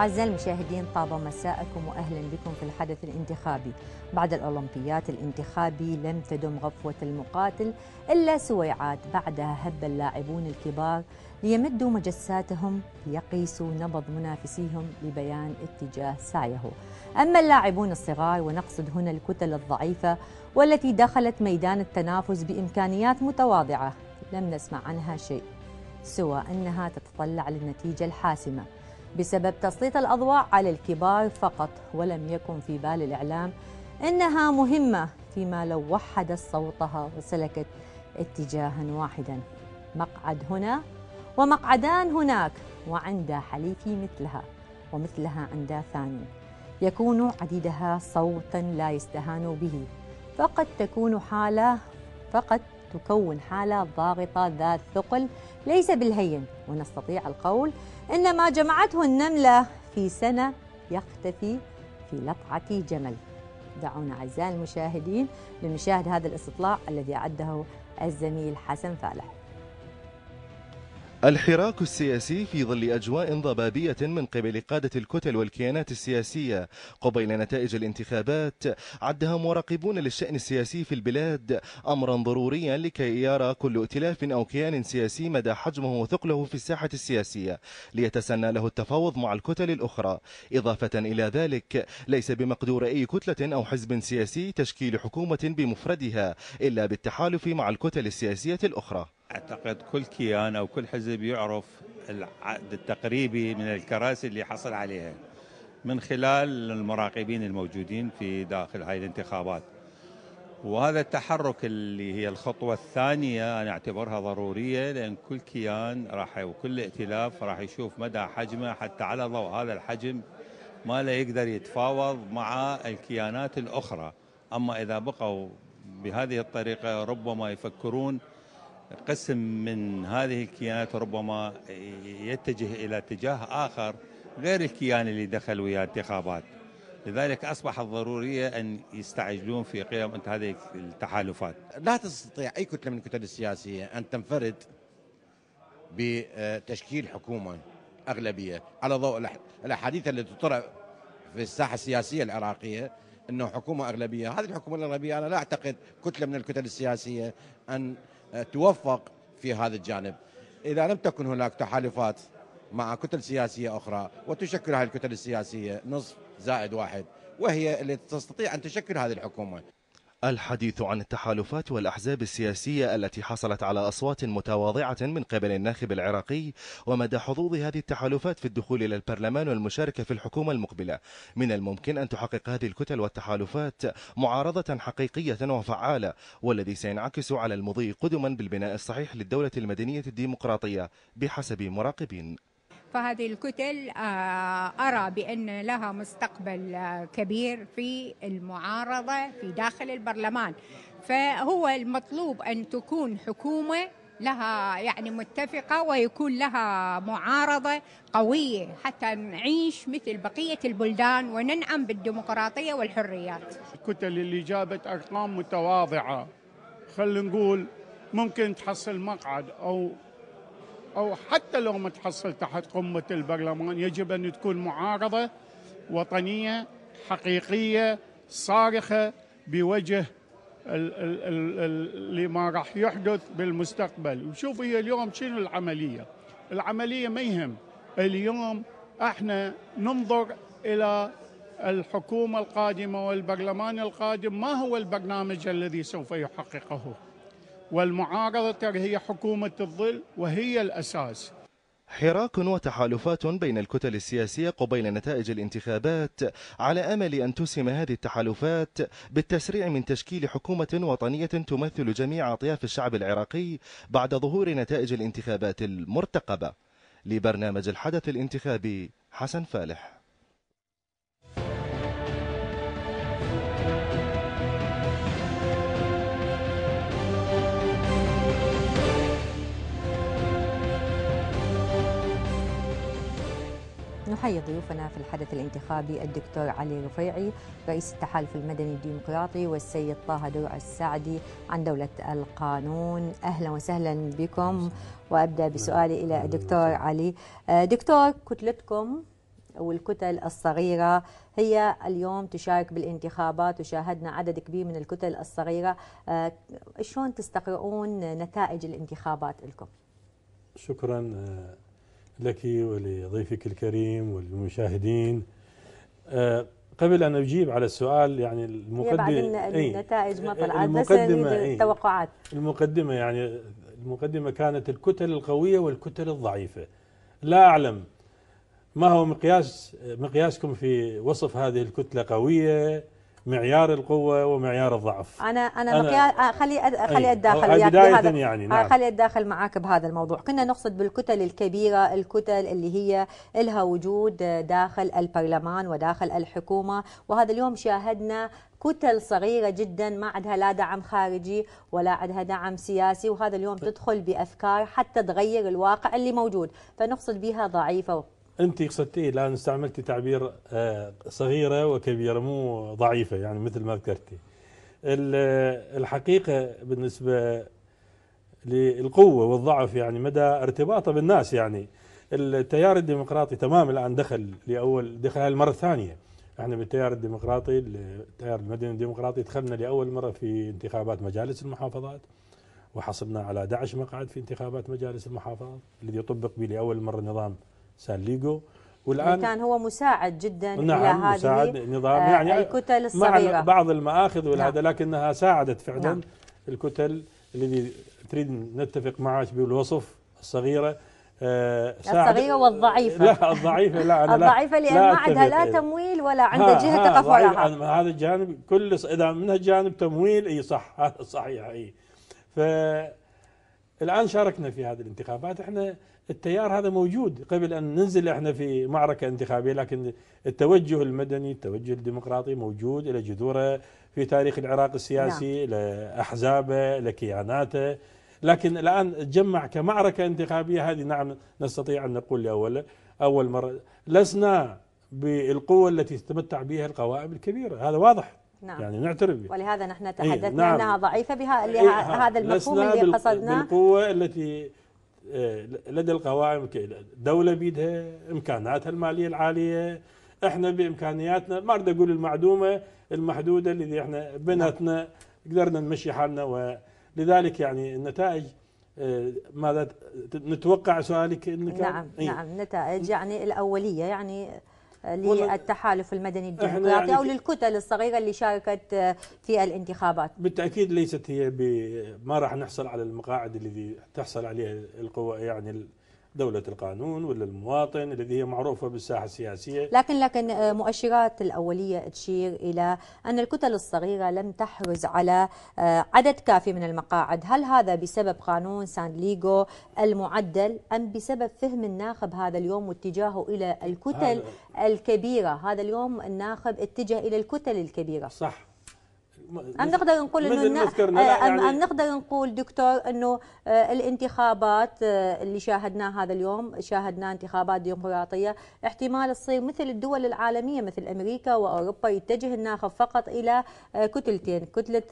أعزائي المشاهدين طاب مساءكم وأهلا بكم في الحدث الانتخابي بعد الأولمبيات الانتخابي لم تدم غفوة المقاتل إلا سويعات بعدها هب اللاعبون الكبار ليمدوا مجساتهم ليقيسوا نبض منافسيهم لبيان اتجاه سعيه أما اللاعبون الصغار ونقصد هنا الكتل الضعيفة والتي دخلت ميدان التنافس بإمكانيات متواضعة لم نسمع عنها شيء سوى أنها تتطلع للنتيجة الحاسمة بسبب تسليط الأضواء على الكبار فقط ولم يكن في بال الإعلام إنها مهمة فيما لو وحدت صوتها وسلكت اتجاها واحدا مقعد هنا ومقعدان هناك وعند حليفي مثلها ومثلها عند ثاني يكون عديدها صوتا لا يستهان به فقد تكون حالة فقد تكون حالة ضاغطة ذات ثقل ليس بالهين ونستطيع القول إن ما جمعته النملة في سنة يختفي في لقعة جمل دعونا أعزائي المشاهدين لمشاهد هذا الاستطلاع الذي أعده الزميل حسن فالح الحراك السياسي في ظل أجواء ضبابية من قبل قادة الكتل والكيانات السياسية قبيل نتائج الانتخابات عدها مراقبون للشأن السياسي في البلاد أمرا ضروريا لكي يرى كل ائتلاف أو كيان سياسي مدى حجمه وثقله في الساحة السياسية ليتسنى له التفاوض مع الكتل الأخرى إضافة إلى ذلك ليس بمقدور أي كتلة أو حزب سياسي تشكيل حكومة بمفردها إلا بالتحالف مع الكتل السياسية الأخرى اعتقد كل كيان او كل حزب يعرف العدد التقريبي من الكراسي اللي حصل عليها من خلال المراقبين الموجودين في داخل هاي الانتخابات وهذا التحرك اللي هي الخطوة الثانية أنا أعتبرها ضرورية لأن كل كيان راح وكل ائتلاف راح يشوف مدى حجمه حتى على ضوء هذا الحجم ما لا يقدر يتفاوض مع الكيانات الأخرى أما إذا بقوا بهذه الطريقة ربما يفكرون قسم من هذه الكيانات ربما يتجه إلى اتجاه آخر غير الكيان اللي دخل ويا انتخابات لذلك أصبح الضرورية أن يستعجلون في قيام هذه التحالفات لا تستطيع أي كتلة من الكتل السياسية أن تنفرد بتشكيل حكومة أغلبية على ضوء الأحاديث التي تطرح في الساحة السياسية العراقية أنه حكومة أغلبية هذه الحكومة الأغلبية أنا لا أعتقد كتلة من الكتل السياسية أن آه، توفق في هذا الجانب إذا لم تكن هناك تحالفات مع كتل سياسية أخرى وتشكل هذه الكتل السياسية نصف زائد واحد وهي اللي تستطيع أن تشكل هذه الحكومة الحديث عن التحالفات والأحزاب السياسية التي حصلت على أصوات متواضعة من قبل الناخب العراقي ومدى حظوظ هذه التحالفات في الدخول إلى البرلمان والمشاركة في الحكومة المقبلة من الممكن أن تحقق هذه الكتل والتحالفات معارضة حقيقية وفعالة والذي سينعكس على المضي قدما بالبناء الصحيح للدولة المدنية الديمقراطية بحسب مراقبين فهذه الكتل آه، أرى بأن لها مستقبل آه، كبير في المعارضة في داخل البرلمان فهو المطلوب أن تكون حكومة لها يعني متفقة ويكون لها معارضة قوية حتى نعيش مثل بقية البلدان وننعم بالديمقراطية والحريات الكتل اللي جابت أرقام متواضعة خلينا نقول ممكن تحصل مقعد أو أو حتى لو ما تحصل تحت قمة البرلمان يجب أن تكون معارضة وطنية حقيقية صارخة بوجه اللي ما راح يحدث بالمستقبل وشوف هي اليوم شنو العملية العملية ما يهم اليوم احنا ننظر إلى الحكومة القادمة والبرلمان القادم ما هو البرنامج الذي سوف يحققه والمعارضة هي حكومة الظل وهي الأساس حراك وتحالفات بين الكتل السياسية قبيل نتائج الانتخابات على أمل أن تسهم هذه التحالفات بالتسريع من تشكيل حكومة وطنية تمثل جميع أطياف الشعب العراقي بعد ظهور نتائج الانتخابات المرتقبة لبرنامج الحدث الانتخابي حسن فالح نحيي ضيوفنا في الحدث الانتخابي الدكتور علي رفيعي رئيس التحالف المدني الديمقراطي والسيد طه درع السعدي عن دولة القانون أهلا وسهلا بكم وأبدأ بسؤالي إلى الدكتور علي آه، دكتور كتلتكم والكتل الصغيرة هي اليوم تشارك بالانتخابات وشاهدنا عدد كبير من الكتل الصغيرة آه، شلون تستقرؤون نتائج الانتخابات لكم؟ شكرا آه، لك ولضيفك الكريم والمشاهدين آه، قبل أن أجيب على السؤال يعني المقدمة بعدين إيه، النتائج ما طلعت المقدمة بس إيه. التوقعات المقدمة يعني المقدمة كانت الكتل القوية والكتل الضعيفة لا أعلم ما هو مقياس مقياسكم في وصف هذه الكتلة قوية معيار القوة ومعيار الضعف أنا أنا, أنا مقياس خلي خلي أتداخل وياك بهذا يعني نعم. خلي أتداخل معاك بهذا الموضوع كنا نقصد بالكتل الكبيرة الكتل اللي هي لها وجود داخل البرلمان وداخل الحكومة وهذا اليوم شاهدنا كتل صغيرة جدا ما عندها لا دعم خارجي ولا عندها دعم سياسي وهذا اليوم تدخل بأفكار حتى تغير الواقع اللي موجود فنقصد بها ضعيفة انت قصدتي الان استعملتي تعبير آه، صغيره وكبيره مو ضعيفه يعني مثل ما ذكرتي الحقيقه بالنسبه للقوه والضعف يعني مدى ارتباطه بالناس يعني التيار الديمقراطي تمام الان دخل لاول دخل المره الثانيه احنا بالتيار الديمقراطي التيار المدني الديمقراطي دخلنا لاول مره في انتخابات مجالس المحافظات وحصلنا على 11 مقعد في انتخابات مجالس المحافظات الذي طبق به لاول مره نظام سان ليغو والان كان هو مساعد جدا نعم الى هذه مساعد نظام آه يعني الكتل الصغيره مع بعض المآخذ والهذا نعم لكنها ساعدت فعلا نعم الكتل الذي تريد نتفق معك بالوصف الصغيره آه، الصغيره والضعيفه لا الضعيفه لا أنا الضعيفه لان ما عندها لا تمويل ولا عندها جهه تقف هذا الجانب كل اذا من الجانب تمويل اي صح هذا صحيح اي فالان شاركنا في هذه الانتخابات احنا التيار هذا موجود قبل أن ننزل احنا في معركة انتخابية لكن التوجه المدني التوجه الديمقراطي موجود إلى جذوره في تاريخ العراق السياسي نعم. لأحزابه لكياناته لكن الآن تجمع كمعركة انتخابية هذه نعم نستطيع أن نقول لأول أول مرة لسنا بالقوة التي تتمتع بها القوائم الكبيرة هذا واضح نعم. يعني نعترف به ولهذا نحن إيه، تحدثنا إيه؟ نعم. انها ضعيفه بها إيه؟ هذا المفهوم اللي قصدناه بالقوه التي إيه، لدى القوائم الدولة بيدها إمكاناتها المالية العالية احنا بامكانياتنا ما اريد اقول المعدومه المحدوده اللي احنا بناتنا قدرنا نمشي حالنا ولذلك يعني النتائج إيه، ماذا نتوقع سؤالك انك نعم إيه؟ نعم نتائج يعني الاوليه يعني للتحالف المدني الديمقراطي يعني أو للكتل الصغيرة اللي شاركت آه، في الانتخابات بالتأكيد ليست هي ما راح نحصل على المقاعد الذي تحصل عليها القوى يعني دولة القانون ولا المواطن الذي هي معروفة بالساحة السياسية لكن لكن آه، مؤشرات الأولية تشير إلى أن الكتل الصغيرة لم تحرز على آه، عدد كافي من المقاعد هل هذا بسبب قانون سان ليغو المعدل أم بسبب فهم الناخب هذا اليوم واتجاهه إلى الكتل الكبيرة هذا اليوم الناخب اتجه إلى الكتل الكبيرة صح ام نقدر نقول انه آه، يعني ام نقدر نقول دكتور انه آه، الانتخابات آه، اللي شاهدناها هذا اليوم شاهدنا انتخابات ديمقراطيه احتمال تصير مثل الدول العالميه مثل امريكا واوروبا يتجه الناخب فقط الى كتلتين كتله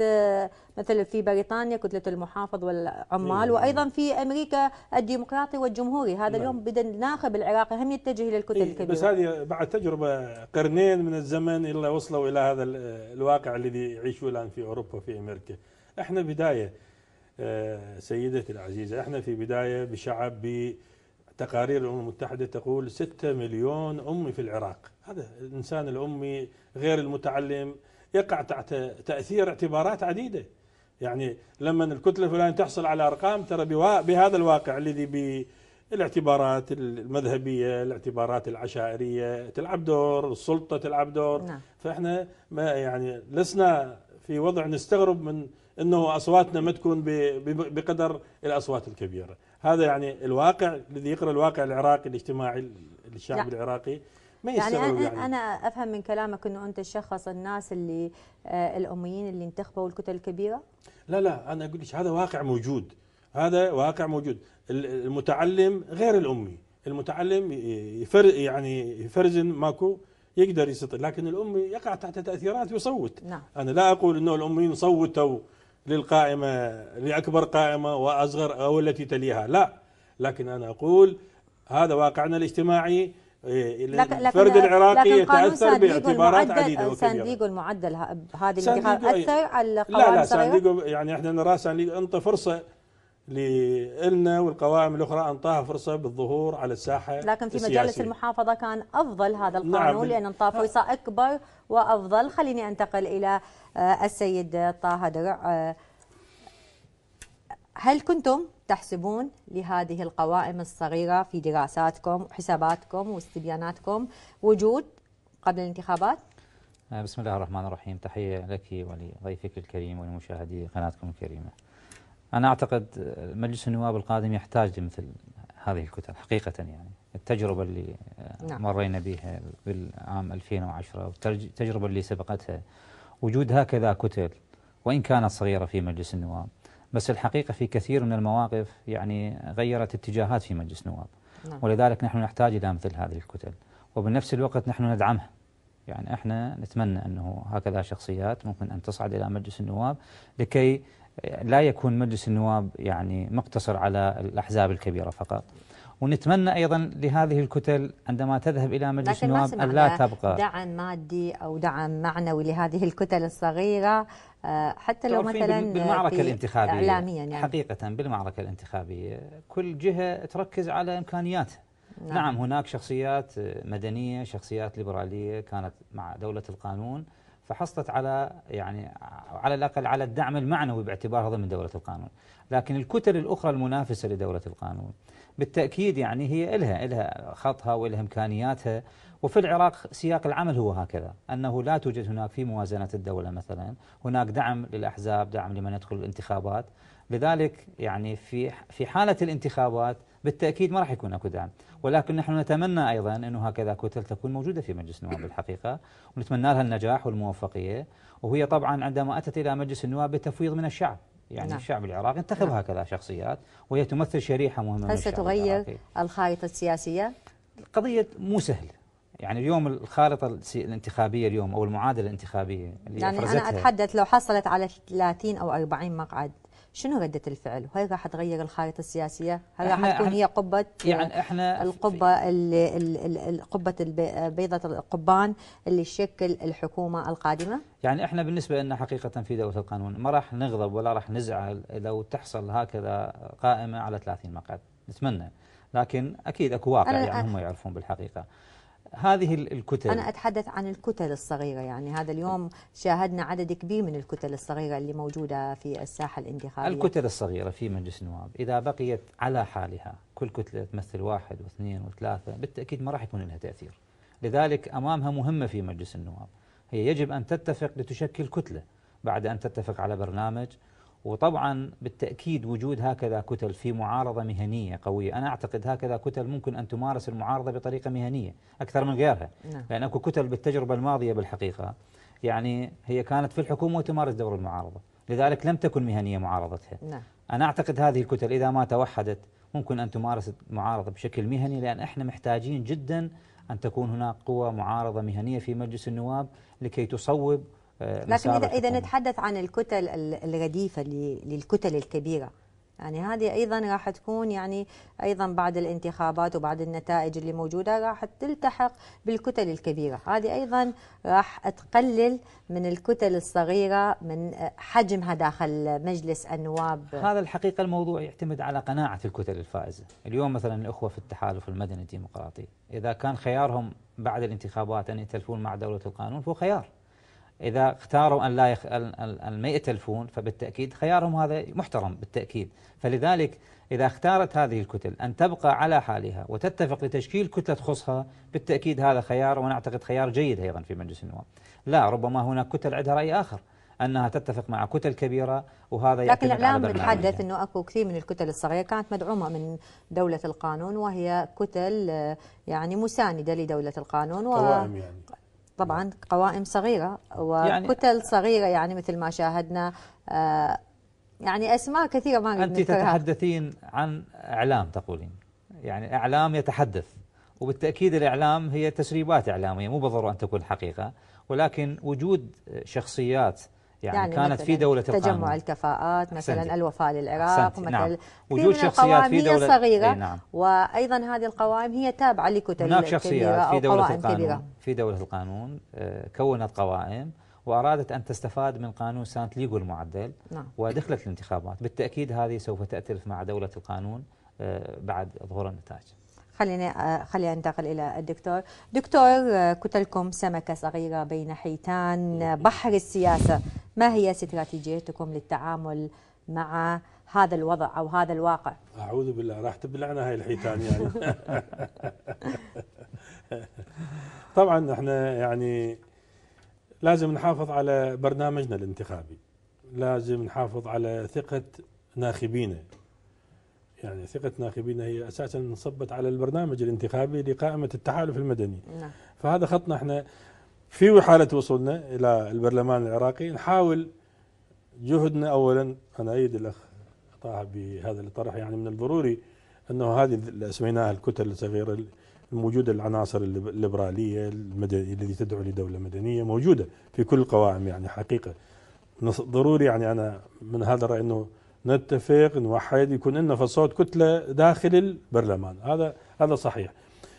مثل في بريطانيا كتله المحافظ والعمال إيه، وايضا إيه. في امريكا الديمقراطي والجمهوري هذا نعم. اليوم بدا الناخب العراقي هم يتجه الى الكتل إيه، الكبيره بس هذه بعد تجربه قرنين من الزمن الا وصلوا الى هذا الواقع الذي يعيشوا الان في اوروبا وفي امريكا احنا بدايه آه، سيدتي العزيزه احنا في بدايه بشعب تقارير الامم المتحده تقول 6 مليون امي في العراق، هذا الانسان الامي غير المتعلم يقع تحت تاثير اعتبارات عديده. يعني لما الكتله الفلانيه تحصل على ارقام ترى بهذا الواقع الذي بالاعتبارات المذهبيه، الاعتبارات العشائريه تلعب دور، السلطه تلعب دور نعم. فاحنا ما يعني لسنا في وضع نستغرب من انه اصواتنا ما تكون بقدر الاصوات الكبيره، هذا يعني الواقع الذي يقرا الواقع العراقي الاجتماعي الشعب لا. نعم. العراقي ما يعني, يعني انا افهم من كلامك انه انت الشخص الناس اللي آه الاميين اللي انتخبوا الكتل الكبيره لا لا انا اقول لك هذا واقع موجود هذا واقع موجود المتعلم غير الامي المتعلم يفر يعني يفرزن ماكو يقدر يستطيع لكن الامي يقع تحت تاثيرات ويصوت نعم. انا لا اقول انه الاميين صوتوا للقائمه لاكبر قائمه واصغر او التي تليها لا لكن انا اقول هذا واقعنا الاجتماعي إيه، الفرد العراقي يتاثر باعتبارات عديده سان دييغو المعدل هذه الانتخاب اثر إيه. على لا لا سان دييغو يعني احنا نرى سان دييغو انطى فرصه لنا والقوائم الاخرى انطاها فرصه بالظهور على الساحه لكن في السياسية. المحافظه كان افضل هذا نعم. القانون نعم. لان انطاه فرصه اكبر وافضل خليني انتقل الى آه، السيد طه آه، درع هل كنتم تحسبون لهذه القوائم الصغيرة في دراساتكم وحساباتكم واستبياناتكم وجود قبل الانتخابات؟ آه، بسم الله الرحمن الرحيم تحية لك ولضيفك الكريم ولمشاهدي قناتكم الكريمة أنا أعتقد مجلس النواب القادم يحتاج لمثل هذه الكتل حقيقة يعني التجربة اللي آه، نعم. مرينا بها بالعام 2010 والتجربة اللي سبقتها وجود هكذا كتل وإن كانت صغيرة في مجلس النواب بس الحقيقة في كثير من المواقف يعني غيرت اتجاهات في مجلس النواب نعم. ولذلك نحن نحتاج إلى مثل هذه الكتل وبنفس الوقت نحن ندعمها يعني احنا نتمنى انه هكذا شخصيات ممكن ان تصعد الى مجلس النواب لكي لا يكون مجلس النواب يعني مقتصر على الاحزاب الكبيره فقط. ونتمنى ايضا لهذه الكتل عندما تذهب الى مجلس النواب لا تبقى دعم مادي او دعم معنوي لهذه الكتل الصغيره آه، حتى لو مثلا بالمعركة الانتخابية إعلاميا يعني حقيقة بالمعركة الانتخابية كل جهة تركز على إمكانياتها نعم. نعم هناك شخصيات مدنية شخصيات ليبرالية كانت مع دولة القانون فحصلت على يعني على الاقل على الدعم المعنوي باعتبارها ضمن دوله القانون، لكن الكتل الاخرى المنافسه لدوله القانون بالتاكيد يعني هي الها الها خطها والها امكانياتها وفي العراق سياق العمل هو هكذا أنه لا توجد هناك في موازنة الدولة مثلا هناك دعم للأحزاب دعم لمن يدخل الانتخابات لذلك يعني في في حالة الانتخابات بالتأكيد ما راح يكون أكو دعم ولكن نحن نتمنى أيضا أنه هكذا كتل تكون موجودة في مجلس النواب بالحقيقة ونتمنى لها النجاح والموفقية وهي طبعا عندما أتت إلى مجلس النواب بتفويض من الشعب يعني نعم. الشعب العراقي انتخب نعم. هكذا شخصيات وهي تمثل شريحة مهمة هل ستغير الخارطة السياسية؟ قضية مو سهلة يعني اليوم الخارطة الانتخابية اليوم أو المعادلة الانتخابية اللي يعني أنا أتحدث لو حصلت على 30 أو 40 مقعد شنو ردة الفعل؟ وهل راح تغير الخارطة السياسية؟ هل راح تكون هي قبة يعني احنا القبة قبة بيضة القبان اللي تشكل الحكومة القادمة؟ يعني احنا بالنسبة لنا حقيقة في دولة القانون ما راح نغضب ولا راح نزعل لو تحصل هكذا قائمة على 30 مقعد، نتمنى لكن اكيد اكو واقع يعني هم يعرفون بالحقيقة. هذه الكتل أنا أتحدث عن الكتل الصغيرة يعني هذا اليوم شاهدنا عدد كبير من الكتل الصغيرة اللي موجودة في الساحة الانتخابية الكتل الصغيرة في مجلس النواب إذا بقيت على حالها كل كتلة تمثل واحد واثنين وثلاثة بالتأكيد ما راح يكون لها تأثير لذلك أمامها مهمة في مجلس النواب هي يجب أن تتفق لتشكل كتلة بعد أن تتفق على برنامج وطبعا بالتأكيد وجود هكذا كتل في معارضة مهنية قوية أنا أعتقد هكذا كتل ممكن أن تمارس المعارضة بطريقة مهنية أكثر من غيرها نعم. لأن أكو كتل بالتجربة الماضية بالحقيقة يعني هي كانت في الحكومة وتمارس دور المعارضة لذلك لم تكن مهنية معارضتها نعم. أنا أعتقد هذه الكتل إذا ما توحدت ممكن أن تمارس المعارضة بشكل مهني لأن إحنا محتاجين جدا أن تكون هناك قوى معارضة مهنية في مجلس النواب لكي تصوب آه، لكن إذا, إذا نتحدث عن الكتل الرديفة للكتل الكبيرة يعني هذه ايضا راح تكون يعني ايضا بعد الانتخابات وبعد النتائج اللي موجوده راح تلتحق بالكتل الكبيره، هذه ايضا راح تقلل من الكتل الصغيره من حجمها داخل مجلس النواب. هذا الحقيقه الموضوع يعتمد على قناعه الكتل الفائزه، اليوم مثلا الاخوه في التحالف المدني الديمقراطي، اذا كان خيارهم بعد الانتخابات ان يتلفون مع دوله القانون فهو خيار. إذا اختاروا أن لا يخ... أن ما يأتلفون فبالتأكيد خيارهم هذا محترم بالتأكيد فلذلك إذا اختارت هذه الكتل أن تبقى على حالها وتتفق لتشكيل كتلة تخصها بالتأكيد هذا خيار ونعتقد خيار جيد أيضا في مجلس النواب لا ربما هناك كتل عندها رأي آخر انها تتفق مع كتل كبيره وهذا لكن الاعلام بتحدث انه اكو كثير من الكتل الصغيره كانت مدعومه من دوله القانون وهي كتل آه، يعني مسانده لدوله القانون و... قوائم يعني طبعا قوائم صغيرة يعني وكتل يعني صغيرة يعني مثل ما شاهدنا آه، يعني أسماء كثيرة ما أنت تتحدثين عن إعلام تقولين يعني إعلام يتحدث وبالتأكيد الإعلام هي تسريبات إعلامية مو بالضرورة أن تكون حقيقة ولكن وجود شخصيات يعني, يعني كانت في دولة القانون تجمع الكفاءات مثلا سنتي. الوفاء للعراق مثلا نعم. وجود شخصيات في دولة صغيرة نعم. وأيضا هذه القوائم هي تابعة لكتل هناك شخصيات في دولة القانون كبيرة. في دولة القانون آه، كونت قوائم وأرادت أن تستفاد من قانون سانت ليغو المعدل نعم. ودخلت الانتخابات بالتأكيد هذه سوف تأتلف مع دولة القانون آه، بعد ظهور النتائج خليني آه، خلينا ننتقل الى الدكتور دكتور كتلكم آه، سمكه صغيره بين حيتان بحر السياسه ما هي استراتيجيتكم للتعامل مع هذا الوضع او هذا الواقع اعوذ بالله راح تبلعنا هاي الحيتان يعني طبعا احنا يعني لازم نحافظ على برنامجنا الانتخابي لازم نحافظ على ثقه ناخبينا يعني ثقة ناخبينا هي أساسا انصبت على البرنامج الانتخابي لقائمة التحالف المدني نعم. فهذا خطنا احنا في حالة وصولنا إلى البرلمان العراقي نحاول جهدنا أولا أنا أيد الأخ طه بهذا الطرح يعني من الضروري أنه هذه اللي أسميناها الكتل الصغيرة الموجودة العناصر الليبرالية المدنية التي تدعو لدولة مدنية موجودة في كل القوائم يعني حقيقة ضروري يعني أنا من هذا الرأي أنه نتفق نوحد يكون لنا فصوت كتله داخل البرلمان هذا هذا صحيح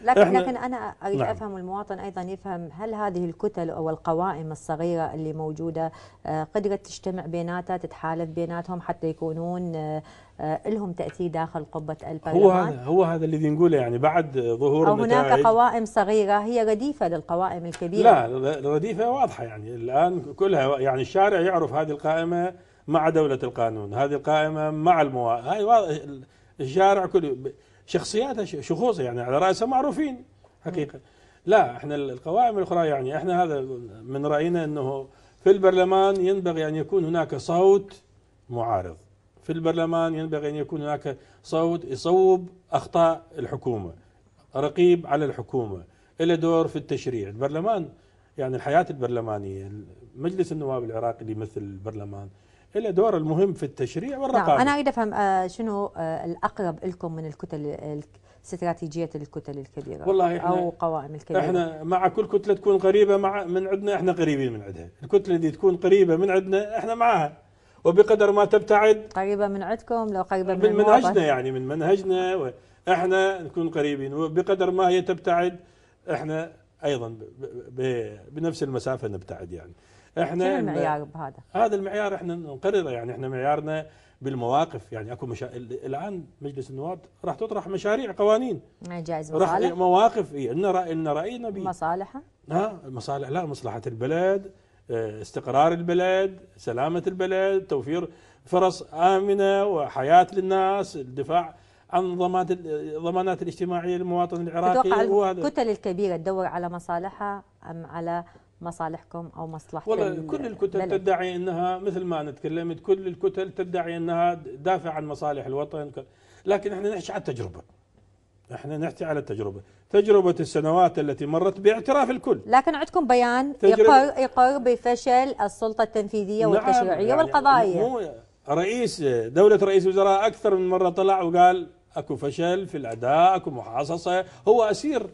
لكن إحنا لكن انا اريد نعم. افهم المواطن ايضا يفهم هل هذه الكتل او القوائم الصغيره اللي موجوده آه، قدرت تجتمع بيناتها تتحالف بيناتهم حتى يكونون آه، آه، لهم تاثير داخل قبه البرلمان هو هذا هو هذا الذي نقوله يعني بعد ظهور او هناك قوائم صغيره هي رديفه للقوائم الكبيره لا رديفه واضحه يعني الان كلها يعني الشارع يعرف هذه القائمه مع دولة القانون هذه القائمة مع المواء هاي واضح الشارع كله شخصياتها شخوص يعني على رأسها معروفين حقيقة لا احنا القوائم الأخرى يعني احنا هذا من رأينا أنه في البرلمان ينبغي أن يكون هناك صوت معارض في البرلمان ينبغي أن يكون هناك صوت يصوب أخطاء الحكومة رقيب على الحكومة له دور في التشريع البرلمان يعني الحياة البرلمانية مجلس النواب العراقي اللي يمثل البرلمان إلى دور المهم في التشريع نعم، والرقابة نعم أنا أريد أفهم آه، شنو آه، الأقرب لكم من الكتل استراتيجية الكتل الكبيرة والله إحنا أو قوائم الكبيرة إحنا مع كل كتلة تكون قريبة مع من عندنا إحنا قريبين من عندها الكتلة اللي تكون قريبة من عندنا إحنا معها وبقدر ما تبتعد قريبة من عندكم لو قريبة من, من منهجنا يعني من منهجنا إحنا نكون قريبين وبقدر ما هي تبتعد إحنا أيضا بنفس المسافة نبتعد يعني احنا المعيار بهذا هذا المعيار احنا نقرره يعني احنا معيارنا بالمواقف يعني اكو مشا... الان مجلس النواب راح تطرح مشاريع قوانين جائز راح مواقف إيه؟ لنا راي لنا راينا به مصالحه ها مصالح لا مصلحه البلد آه، استقرار البلد سلامه البلد توفير فرص امنه وحياه للناس الدفاع عن ضمانات الضمانات الاجتماعيه للمواطن العراقي تتوقع الكتل الكبيره تدور على مصالحها ام على مصالحكم او مصلحه والله كل الكتل بلد. تدعي انها مثل ما انا تكلمت كل الكتل تدعي انها دافع عن مصالح الوطن لكن احنا نحكي على التجربه احنا نحكي على التجربه تجربه السنوات التي مرت باعتراف الكل لكن عندكم بيان يقر يقر بفشل السلطه التنفيذيه نعم، والتشريعيه يعني والقضائيه مو رئيس دوله رئيس وزراء اكثر من مره طلع وقال اكو فشل في الاداء اكو محاصصه هو اسير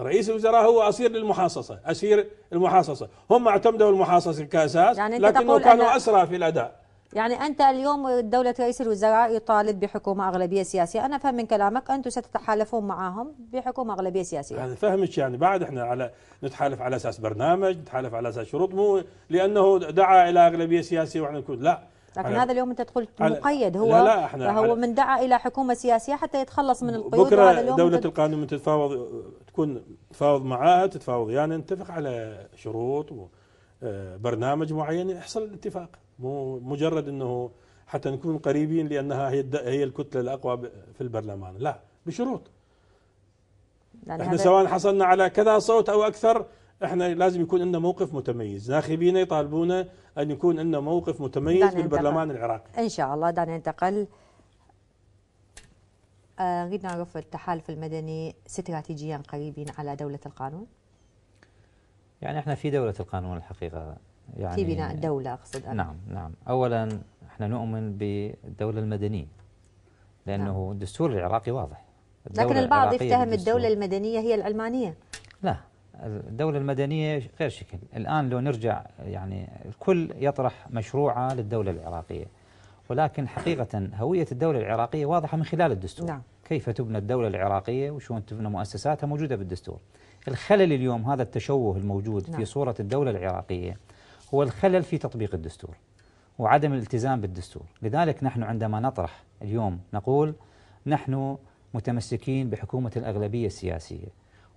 رئيس الوزراء هو أسير للمحاصصة أسير المحاصصة هم اعتمدوا المحاصصة كأساس يعني لكنه كانوا أسرع في الأداء يعني أنت اليوم دولة رئيس الوزراء يطالب بحكومة أغلبية سياسية أنا أفهم من كلامك أنتم ستتحالفون معهم بحكومة أغلبية سياسية هذا فهمك يعني بعد إحنا على نتحالف على أساس برنامج نتحالف على أساس شروط مو لأنه دعا إلى أغلبية سياسية وإحنا نكون لا لكن هذا اليوم انت تقول مقيد هو لا لا احنا هو من دعا الى حكومه سياسيه حتى يتخلص من القيود بكره اليوم دوله القانون تتفاوض تكون تفاوض معاها تتفاوض يعني نتفق على شروط وبرنامج آه، معين يحصل الاتفاق مو مجرد انه حتى نكون قريبين لانها هي هي الكتله الاقوى في البرلمان لا بشروط يعني احنا سواء حصلنا على كذا صوت او اكثر احنا لازم يكون عندنا موقف متميز ناخبينا يطالبون أن يكون عندنا موقف متميز بالبرلمان العراقي إن شاء الله دعنا ننتقل آه، نريد آه نعرف التحالف المدني استراتيجيا قريبين على دولة القانون يعني احنا في دولة القانون الحقيقة يعني في بناء الدولة أقصد أنا. نعم نعم أولا احنا نؤمن بالدولة المدنية لأنه نعم. الدستور العراقي واضح لكن البعض يفتهم الدولة المدنية هي العلمانية لا الدولة المدنية غير شكل الآن لو نرجع يعني الكل يطرح مشروعه للدولة العراقية ولكن حقيقة هوية الدولة العراقية واضحة من خلال الدستور نعم. كيف تبنى الدولة العراقية وشون تبنى مؤسساتها موجودة بالدستور الخلل اليوم هذا التشوه الموجود نعم. في صورة الدولة العراقية هو الخلل في تطبيق الدستور وعدم الالتزام بالدستور لذلك نحن عندما نطرح اليوم نقول نحن متمسكين بحكومة الأغلبية السياسية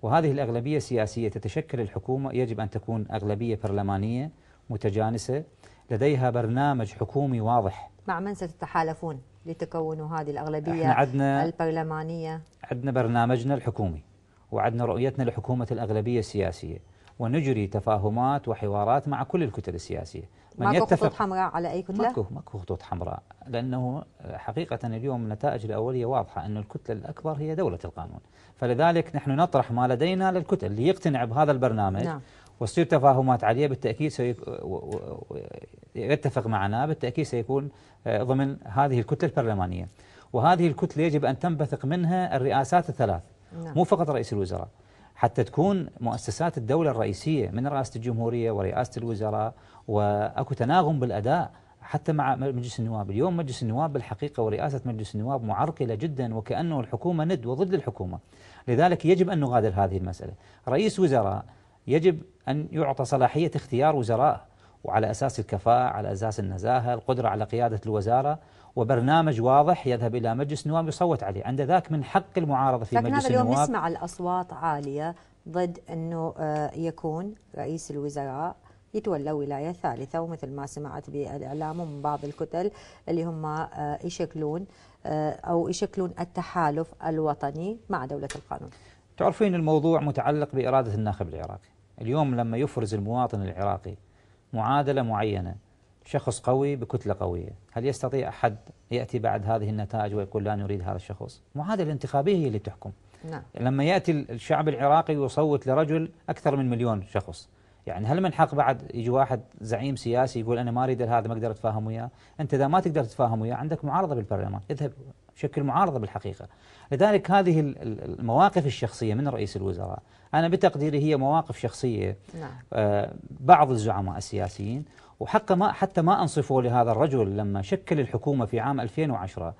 وهذه الأغلبية السياسية تتشكل الحكومة يجب أن تكون أغلبية برلمانية متجانسة لديها برنامج حكومي واضح مع من ستتحالفون لتكونوا هذه الأغلبية احنا عدنا البرلمانية عندنا برنامجنا الحكومي وعندنا رؤيتنا لحكومة الأغلبية السياسية ونجري تفاهمات وحوارات مع كل الكتل السياسية من ماكو يتفق خطوط حمراء على أي كتلة؟ ماكو, ماكو خطوط حمراء لأنه حقيقة اليوم النتائج الأولية واضحة أن الكتلة الأكبر هي دولة القانون فلذلك نحن نطرح ما لدينا للكتل اللي يقتنع بهذا البرنامج نعم. وتصير تفاهمات عليه بالتأكيد سيتفق و... معنا بالتأكيد سيكون آه، ضمن هذه الكتلة البرلمانية وهذه الكتلة يجب أن تنبثق منها الرئاسات الثلاث نعم. مو فقط رئيس الوزراء حتى تكون مؤسسات الدولة الرئيسية من رئاسة الجمهورية ورئاسة الوزراء وأكو تناغم بالأداء حتى مع مجلس النواب اليوم مجلس النواب بالحقيقة ورئاسة مجلس النواب معرقلة جدا وكأنه الحكومة ند وضد الحكومة لذلك يجب أن نغادر هذه المسألة رئيس وزراء يجب أن يعطى صلاحية اختيار وزراء وعلى أساس الكفاءة على أساس النزاهة القدرة على قيادة الوزارة وبرنامج واضح يذهب إلى مجلس النواب يصوت عليه عند ذاك من حق المعارضة في مجلس النواب لكن اليوم نسمع الأصوات عالية ضد أنه آه، يكون رئيس الوزراء يتولى ولاية ثالثة ومثل ما سمعت بالإعلام ومن بعض الكتل اللي هم آه، يشكلون آه، أو يشكلون التحالف الوطني مع دولة القانون تعرفين الموضوع متعلق بإرادة الناخب العراقي اليوم لما يفرز المواطن العراقي معادلة معينة شخص قوي بكتلة قوية هل يستطيع أحد يأتي بعد هذه النتائج ويقول لا نريد هذا الشخص معادلة الانتخابية هي اللي تحكم نعم. لما يأتي الشعب العراقي ويصوت لرجل أكثر من مليون شخص يعني هل من حق بعد يجي واحد زعيم سياسي يقول أنا ما أريد هذا ما أقدر أتفاهم وياه أنت إذا ما تقدر تتفاهم وياه عندك معارضة بالبرلمان اذهب شكل معارضة بالحقيقة لذلك هذه المواقف الشخصية من رئيس الوزراء أنا بتقديري هي مواقف شخصية نعم. آه، بعض الزعماء السياسيين وحتى ما حتى ما انصفوا لهذا الرجل لما شكل الحكومه في عام 2010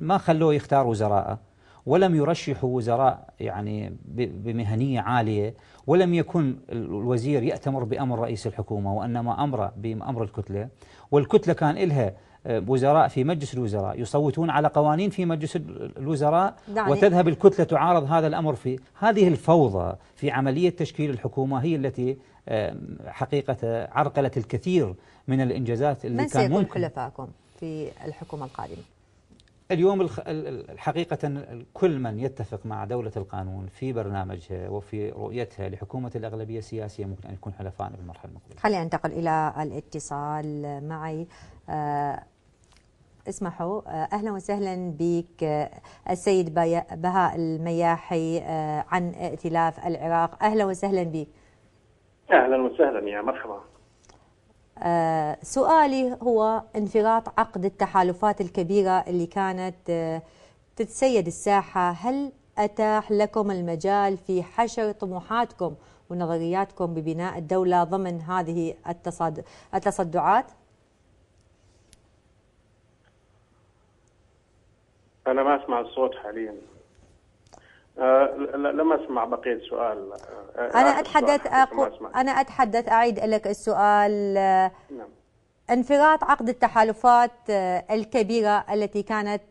ما خلوه يختار وزراءه ولم يرشحوا وزراء يعني بمهنيه عاليه ولم يكن الوزير ياتمر بامر رئيس الحكومه وانما أمر بامر الكتله والكتله كان لها وزراء في مجلس الوزراء يصوتون على قوانين في مجلس الوزراء نعم. وتذهب الكتلة تعارض هذا الأمر في هذه الفوضى في عملية تشكيل الحكومة هي التي حقيقة عرقلت الكثير من الإنجازات اللي من كان ممكن كلفاكم في الحكومة القادمة؟ اليوم حقيقة كل من يتفق مع دولة القانون في برنامجها وفي رؤيتها لحكومة الأغلبية السياسية ممكن أن يكون حلفائنا المرحلة المقبلة خلينا ننتقل إلى الاتصال معي آه، اسمحوا آه، اهلا وسهلا بك آه، السيد بهاء المياحي عن ائتلاف العراق اهلا وسهلا بك اهلا وسهلا يا مرحبا سؤالي هو انفراط عقد التحالفات الكبيره اللي كانت تتسيد الساحه هل اتاح لكم المجال في حشر طموحاتكم ونظرياتكم ببناء الدوله ضمن هذه التصدعات أنا ما أسمع الصوت حاليا آه، لم اسمع بقيه السؤال آه، آه، انا اتحدث أقول انا اتحدث اعيد لك السؤال نعم. انفراط عقد التحالفات الكبيره التي كانت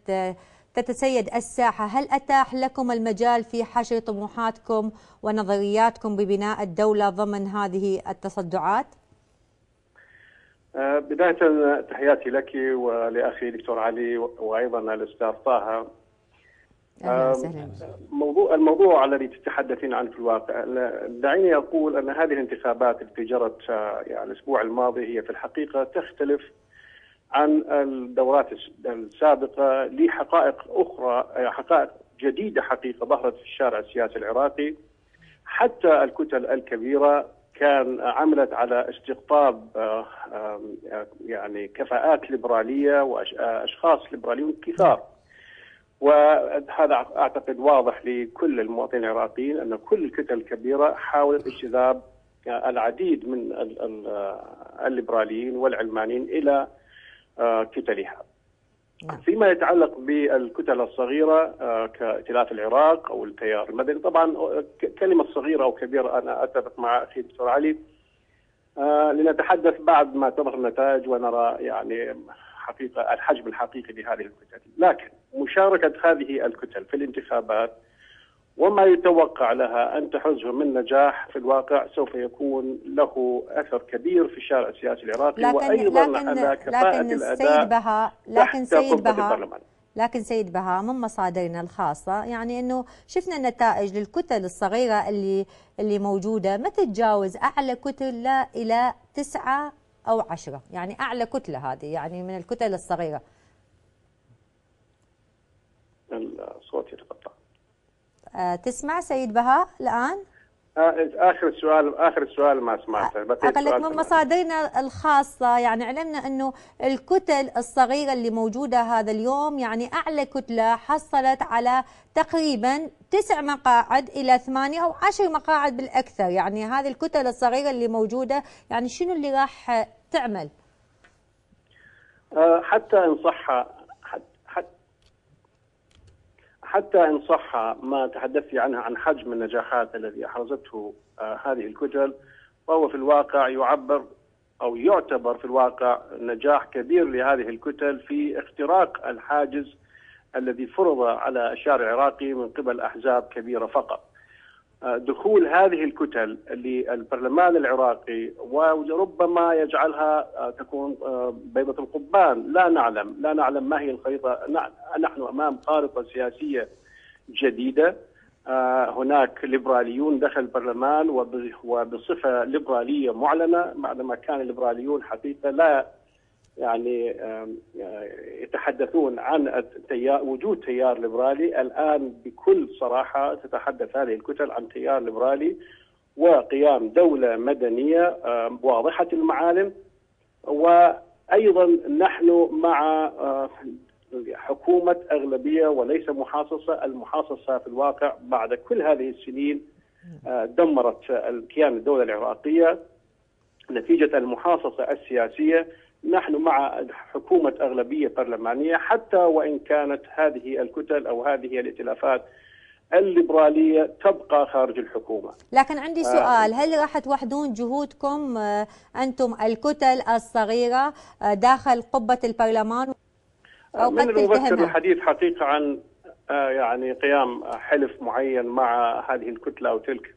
تتسيد الساحه هل اتاح لكم المجال في حشر طموحاتكم ونظرياتكم ببناء الدوله ضمن هذه التصدعات آه، بداية تحياتي لك ولأخي دكتور علي وأيضا الأستاذ طه آه، موضوع الموضوع الذي تتحدثين عنه في الواقع دعيني أقول أن هذه الانتخابات التي جرت آه، يعني الأسبوع الماضي هي في الحقيقة تختلف عن الدورات السابقة لحقائق أخرى حقائق جديدة حقيقة ظهرت في الشارع السياسي العراقي حتى الكتل الكبيرة كان عملت على استقطاب آه، آه، يعني كفاءات ليبراليه واشخاص ليبراليون كثار وهذا اعتقد واضح لكل المواطنين العراقيين ان كل الكتل الكبيره حاولت اجتذاب آه، العديد من الليبراليين والعلمانيين الى كتلها نعم. فيما يتعلق بالكتل الصغيره آه، كائتلاف العراق او التيار المدني طبعا آه، كلمه صغيره او كبيره انا اتفق مع اخي الدكتور علي آه، لنتحدث بعد ما تظهر النتائج ونرى يعني حقيقه الحجم الحقيقي لهذه الكتل لكن مشاركه هذه الكتل في الانتخابات وما يتوقع لها أن تحرزه من نجاح في الواقع سوف يكون له أثر كبير في الشارع السياسي العراقي لكن وأيضا لكن على كفاءة لكن الأداء سيد بها لكن سيد بها لكن سيد بها من مصادرنا الخاصة يعني أنه شفنا النتائج للكتل الصغيرة اللي اللي موجودة ما تتجاوز أعلى كتل إلى تسعة أو عشرة يعني أعلى كتلة هذه يعني من الكتل الصغيرة الصوت يتقطع آه، تسمع سيد بهاء الآن؟ آه، اخر سؤال اخر سؤال ما سمعته آه، اقول لك من مصادرنا الخاصه يعني علمنا انه الكتل الصغيره اللي موجوده هذا اليوم يعني اعلى كتله حصلت على تقريبا تسع مقاعد الى ثمانيه او عشر مقاعد بالاكثر يعني هذه الكتل الصغيره اللي موجوده يعني شنو اللي راح تعمل؟ حتى ان صح حتى إن صح ما تحدثت عنها عن حجم النجاحات الذي أحرزته آه، هذه الكتل فهو في الواقع يعبر أو يعتبر في الواقع نجاح كبير لهذه الكتل في اختراق الحاجز الذي فرض على الشارع العراقي من قبل أحزاب كبيرة فقط آه، دخول هذه الكتل للبرلمان العراقي وربما يجعلها آه، تكون آه، بيضة القبان لا نعلم لا نعلم ما هي الخريطة نحن أمام خارطة سياسية جديدة هناك ليبراليون دخل البرلمان وبصفة ليبرالية معلنة بعدما كان الليبراليون حقيقة لا يعني آه، يتحدثون عن التيار وجود تيار ليبرالي الان بكل صراحه تتحدث هذه الكتل عن تيار ليبرالي وقيام دوله مدنيه واضحه المعالم وايضا نحن مع آه، حكومه اغلبيه وليس محاصصه، المحاصصه في الواقع بعد كل هذه السنين آه، دمرت الكيان الدوله العراقيه نتيجه المحاصصه السياسيه نحن مع حكومة أغلبية برلمانية حتى وإن كانت هذه الكتل أو هذه الائتلافات الليبرالية تبقى خارج الحكومة لكن عندي آه. سؤال هل راح توحدون جهودكم آه، أنتم الكتل الصغيرة آه، داخل قبة البرلمان أو من المبكر الحديث حقيقة عن يعني قيام حلف معين مع هذه الكتلة أو تلك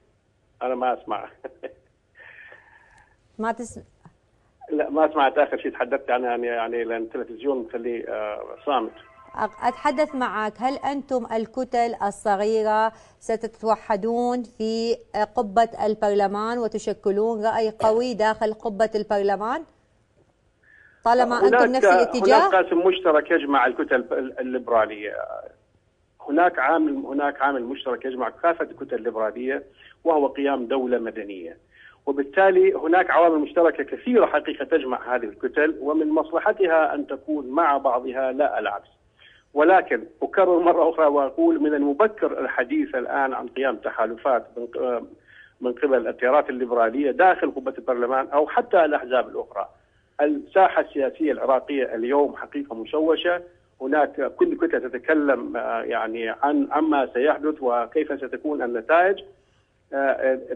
أنا ما أسمع ما تسمع لا ما سمعت اخر شيء تحدثت عنه يعني يعني لان التلفزيون مخليه آه، صامت أتحدث معك هل أنتم الكتل الصغيرة ستتوحدون في آه، قبة البرلمان وتشكلون رأي قوي داخل قبة البرلمان؟ طالما أنتم نفس الاتجاه هناك قاسم مشترك يجمع الكتل الليبرالية هناك عامل هناك عامل مشترك يجمع كافة الكتل الليبرالية وهو قيام دولة مدنية وبالتالي هناك عوامل مشتركة كثيرة حقيقة تجمع هذه الكتل ومن مصلحتها أن تكون مع بعضها لا العكس ولكن أكرر مرة أخرى وأقول من المبكر الحديث الآن عن قيام تحالفات من قبل التيارات الليبرالية داخل قبة البرلمان أو حتى الأحزاب الأخرى الساحة السياسية العراقية اليوم حقيقة مشوشة هناك كل كتلة تتكلم آه، يعني عن عما سيحدث وكيف ستكون النتائج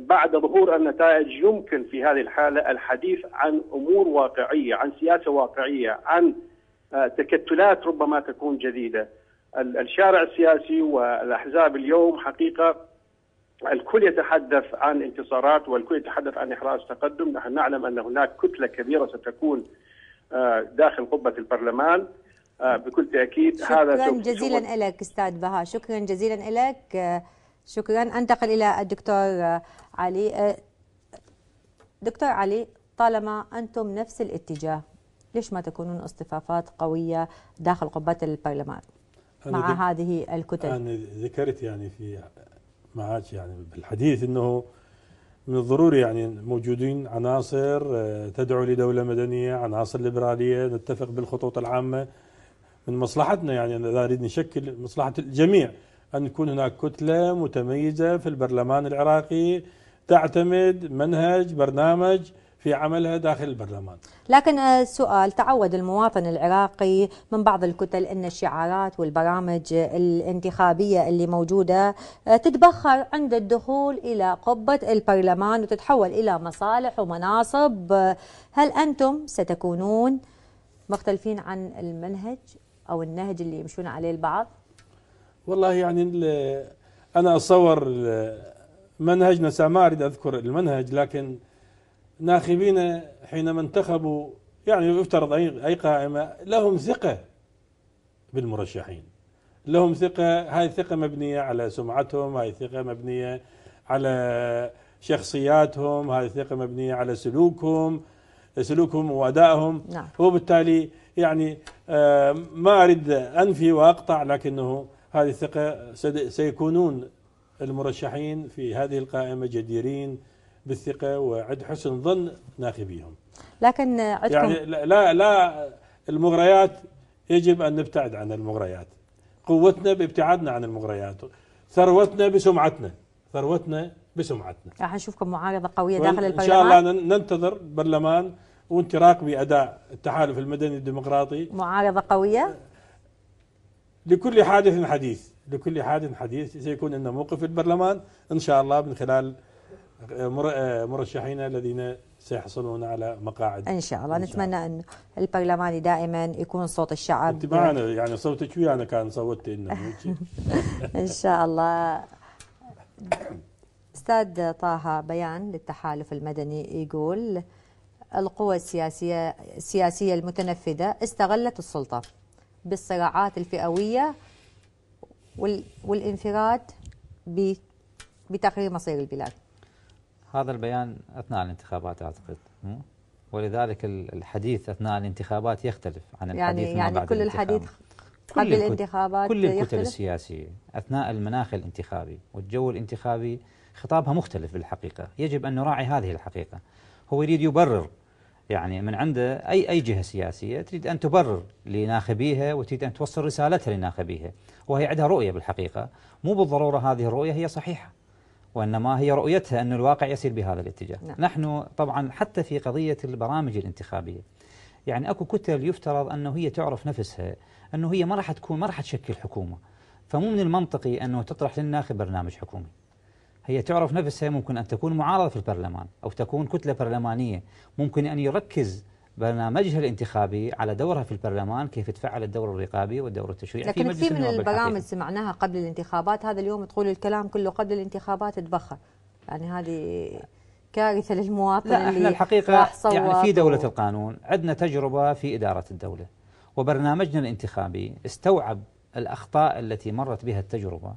بعد ظهور النتائج يمكن في هذه الحاله الحديث عن امور واقعيه، عن سياسه واقعيه، عن آه، تكتلات ربما تكون جديده. الشارع السياسي والاحزاب اليوم حقيقه الكل يتحدث عن انتصارات والكل يتحدث عن احراز تقدم، نحن نعلم ان هناك كتله كبيره ستكون آه، داخل قبه البرلمان. آه، بكل تاكيد شكرا هذا جزيلا لك استاذ بهاء، شكرا جزيلا لك شكرا انتقل الى الدكتور علي دكتور علي طالما انتم نفس الاتجاه ليش ما تكونون اصطفافات قويه داخل قبه البرلمان مع هذه الكتل انا ذكرت يعني في معك يعني بالحديث انه من الضروري يعني موجودين عناصر آه، تدعو لدوله مدنيه، عناصر ليبراليه، نتفق بالخطوط العامه من مصلحتنا يعني اذا نريد نشكل مصلحه الجميع، أن يكون هناك كتلة متميزة في البرلمان العراقي تعتمد منهج برنامج في عملها داخل البرلمان لكن السؤال تعود المواطن العراقي من بعض الكتل أن الشعارات والبرامج الانتخابية اللي موجودة تتبخر عند الدخول إلى قبة البرلمان وتتحول إلى مصالح ومناصب هل أنتم ستكونون مختلفين عن المنهج أو النهج اللي يمشون عليه البعض؟ والله يعني انا اتصور منهجنا ما اريد اذكر المنهج لكن ناخبين حينما انتخبوا يعني يفترض اي قائمه لهم ثقه بالمرشحين لهم ثقه هاي الثقه مبنيه على سمعتهم هاي الثقه مبنيه على شخصياتهم هاي الثقة مبنية على سلوكهم سلوكهم وأدائهم نعم. وبالتالي يعني آه، ما أريد أنفي وأقطع لكنه هذه الثقة سيكونون المرشحين في هذه القائمة جديرين بالثقة وعد حسن ظن ناخبيهم لكن عدكم يعني لا لا المغريات يجب أن نبتعد عن المغريات قوتنا بابتعادنا عن المغريات ثروتنا بسمعتنا ثروتنا بسمعتنا راح نشوفكم معارضة قوية داخل البرلمان إن شاء الله ننتظر برلمان وانت راقبي أداء التحالف المدني الديمقراطي معارضة قوية لكل حادث حديث لكل حادث حديث سيكون لنا موقف في البرلمان إن شاء الله من خلال آه، مرشحينا الذين سيحصلون على مقاعد ان شاء الله إن شاء نتمنى ان البرلماني دائما يكون صوت الشعب انت معنا يعني صوتك ويانا يعني كان صوتت انه ان شاء الله استاذ طه بيان للتحالف المدني يقول القوى السياسيه السياسيه المتنفذه استغلت السلطه بالصراعات الفئوية والانفراد بتقرير مصير البلاد هذا البيان أثناء الانتخابات أعتقد ولذلك الحديث أثناء الانتخابات يختلف عن يعني الحديث يعني بعد كل الحديث قبل الانتخابات كل الكتل يختلف؟ السياسية أثناء المناخ الانتخابي والجو الانتخابي خطابها مختلف بالحقيقة يجب أن نراعي هذه الحقيقة هو يريد يبرر يعني من عند أي أي جهة سياسية تريد أن تبرر لناخبيها وتريد أن توصل رسالتها لناخبيها وهي عندها رؤية بالحقيقة مو بالضرورة هذه الرؤية هي صحيحة وإنما هي رؤيتها أن الواقع يسير بهذا الاتجاه نعم. نحن طبعا حتى في قضية البرامج الانتخابية يعني أكو كتل يفترض أنه هي تعرف نفسها أنه هي ما راح تكون ما راح تشكل حكومة فمو من المنطقي أنه تطرح للناخب برنامج حكومي هي تعرف نفسها ممكن أن تكون معارضة في البرلمان أو تكون كتلة برلمانية ممكن أن يركز برنامجها الانتخابي على دورها في البرلمان كيف تفعل الدور الرقابي والدور التشريعي لكن في مجلس كثير من البرامج سمعناها قبل الانتخابات هذا اليوم تقول الكلام كله قبل الانتخابات تبخر يعني هذه كارثه للمواطن لا اللي احنا الحقيقه يعني في دوله و... القانون عندنا تجربه في اداره الدوله وبرنامجنا الانتخابي استوعب الاخطاء التي مرت بها التجربه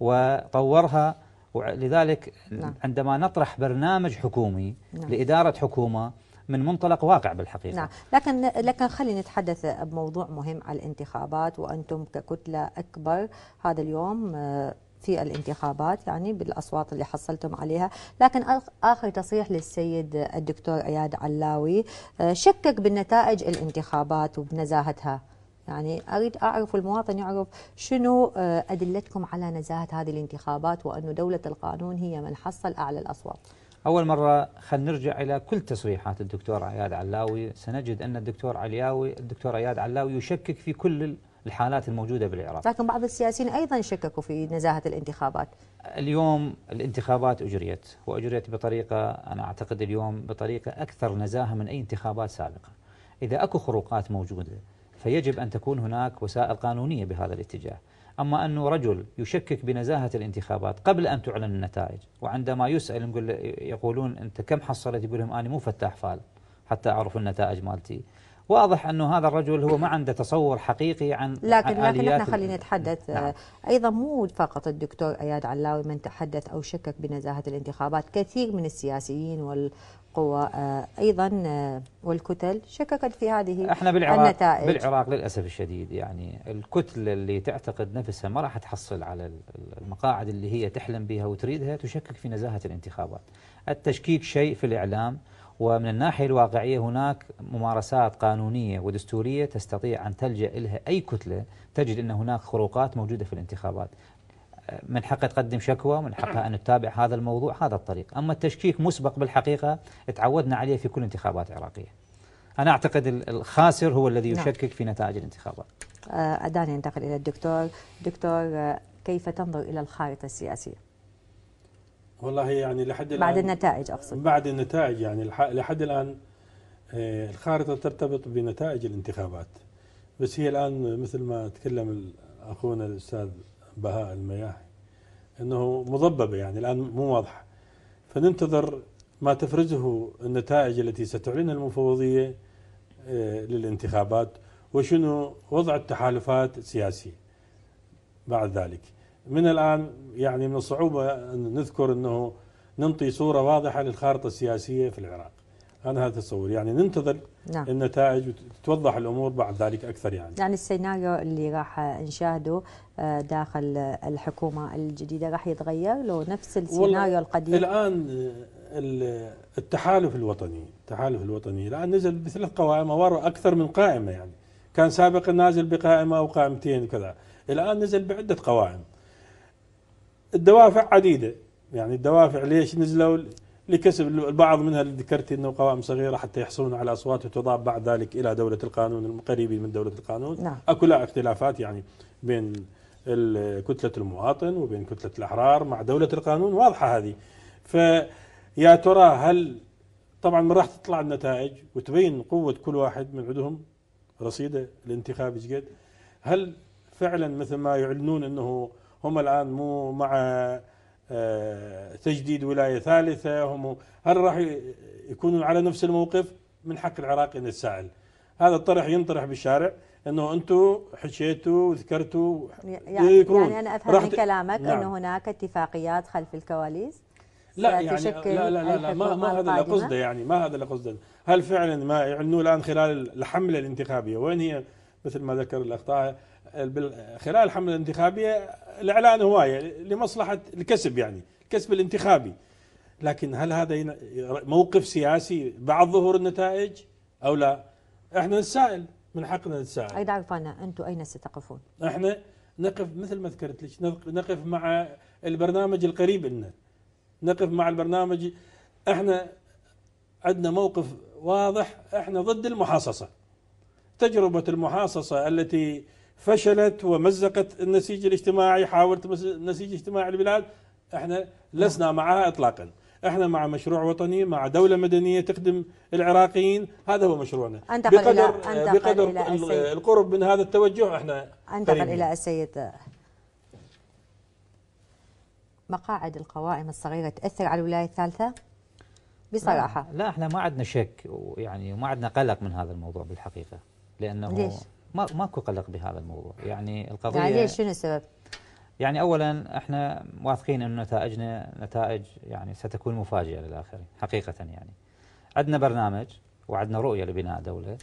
وطورها ولذلك نعم. عندما نطرح برنامج حكومي نعم. لإدارة حكومة من منطلق واقع بالحقيقة نعم لكن لكن خلينا نتحدث بموضوع مهم على الانتخابات وأنتم ككتلة أكبر هذا اليوم آه، في الانتخابات يعني بالاصوات اللي حصلتم عليها، لكن اخر تصريح للسيد الدكتور اياد علاوي آه، شكك بالنتائج الانتخابات وبنزاهتها. يعني اريد اعرف المواطن يعرف شنو آه، ادلتكم على نزاهه هذه الانتخابات وانه دوله القانون هي من حصل اعلى الاصوات. اول مره خلينا نرجع الى كل تصريحات الدكتور عياد علاوي، سنجد ان الدكتور علياوي الدكتور عياد علاوي يشكك في كل الحالات الموجوده بالعراق. لكن بعض السياسيين ايضا شككوا في نزاهه الانتخابات. اليوم الانتخابات اجريت واجريت بطريقه انا اعتقد اليوم بطريقه اكثر نزاهه من اي انتخابات سابقه. اذا اكو خروقات موجوده فيجب أن تكون هناك وسائل قانونية بهذا الاتجاه أما أنه رجل يشكك بنزاهة الانتخابات قبل أن تعلن النتائج وعندما يسأل يقولون أنت كم حصلت يقول لهم أنا مو فتاح فال حتى أعرف النتائج مالتي واضح انه هذا الرجل هو ما عنده تصور حقيقي عن لكن لكن احنا خلينا نعم. نتحدث آه، نعم. ايضا مو فقط الدكتور اياد علاوي من تحدث او شكك بنزاهه الانتخابات كثير من السياسيين وال قوى آه، ايضا آه، والكتل شككت في هذه احنا بالعراق النتائج بالعراق للاسف الشديد يعني الكتله اللي تعتقد نفسها ما راح تحصل على المقاعد اللي هي تحلم بها وتريدها تشكك في نزاهه الانتخابات التشكيك شيء في الاعلام ومن الناحية الواقعية هناك ممارسات قانونية ودستورية تستطيع أن تلجأ إليها أي كتلة تجد أن هناك خروقات موجودة في الانتخابات من حقها تقدم شكوى من حقها أن تتابع هذا الموضوع هذا الطريق أما التشكيك مسبق بالحقيقة تعودنا عليه في كل انتخابات عراقية أنا أعتقد الخاسر هو الذي نعم. يشكك في نتائج الانتخابات آه، أداني انتقل إلى الدكتور دكتور آه، كيف تنظر إلى الخارطة السياسية والله يعني لحد الآن بعد النتائج أقصد بعد النتائج يعني لحد الآن آه، الخارطة ترتبط بنتائج الانتخابات بس هي الآن مثل ما تكلم أخونا الأستاذ بهاء المياحي أنه مضببة يعني الآن مو واضحة فننتظر ما تفرزه النتائج التي ستعلنها المفوضية آه، للانتخابات وشنو وضع التحالفات السياسية بعد ذلك من الآن يعني من الصعوبة أن نذكر أنه ننطي صورة واضحة للخارطة السياسية في العراق أنا هذا تصور يعني ننتظر نعم. النتائج وتتوضح الأمور بعد ذلك أكثر يعني يعني السيناريو اللي راح نشاهده آه، داخل الحكومة الجديدة راح يتغير لو نفس السيناريو القديم الآن آه، التحالف الوطني التحالف الوطني الآن نزل بثلاث قوائم أو أكثر من قائمة يعني كان سابقا نازل بقائمة أو قائمتين وكذا الآن نزل بعدة قوائم الدوافع عديدة يعني الدوافع ليش نزلوا لكسب البعض منها اللي ذكرت انه قوائم صغيره حتى يحصلون على اصوات وتضاف بعد ذلك الى دوله القانون قريبين من دوله القانون نعم. اكو لا اختلافات يعني بين كتله المواطن وبين كتله الاحرار مع دوله القانون واضحه هذه فيا ترى هل طبعا من راح تطلع النتائج وتبين قوه كل واحد من عندهم رصيده الانتخاب ايش هل فعلا مثل ما يعلنون انه هم الآن مو مع آه، تجديد ولاية ثالثة هم هل راح يكونون على نفس الموقف من حق العراق أن يتساءل هذا الطرح ينطرح بالشارع انه انتم حشيتوا وذكرتوا يعني, يعني انا افهم من كلامك نعم. انه هناك اتفاقيات خلف الكواليس لا يعني لا لا لا, لا ما, ما هذا اللي قصده يعني ما هذا اللي قصده هل فعلا ما يعلنوه الان خلال الحمله الانتخابيه وين هي مثل ما ذكر الاخ خلال الحمله الانتخابيه الاعلان هوايه لمصلحه الكسب يعني الكسب الانتخابي لكن هل هذا موقف سياسي بعد ظهور النتائج او لا؟ احنا نتساءل من حقنا نتساءل. اي دعوة فانا انتم اين ستقفون؟ احنا نقف مثل ما ذكرت لك نقف مع البرنامج القريب لنا. نقف مع البرنامج احنا عندنا موقف واضح احنا ضد المحاصصه. تجربه المحاصصه التي فشلت ومزقت النسيج الاجتماعي حاولت النسيج الاجتماعي البلاد احنا لسنا معها اطلاقا احنا مع مشروع وطني مع دولة مدنية تخدم العراقيين هذا هو مشروعنا أنتقل بقدر, إلى أنتقل بقدر إلى القرب من هذا التوجه احنا أنتقل قريبين. إلى السيد مقاعد القوائم الصغيرة تأثر على الولاية الثالثة بصراحة لا, لا احنا ما عندنا شك ويعني وما عندنا قلق من هذا الموضوع بالحقيقة لأنه ليش؟ ما ماكو قلق بهذا الموضوع يعني القضيه يعني شنو السبب؟ يعني اولا احنا واثقين ان نتائجنا نتائج يعني ستكون مفاجئه للاخرين حقيقه يعني عندنا برنامج وعندنا رؤيه لبناء دوله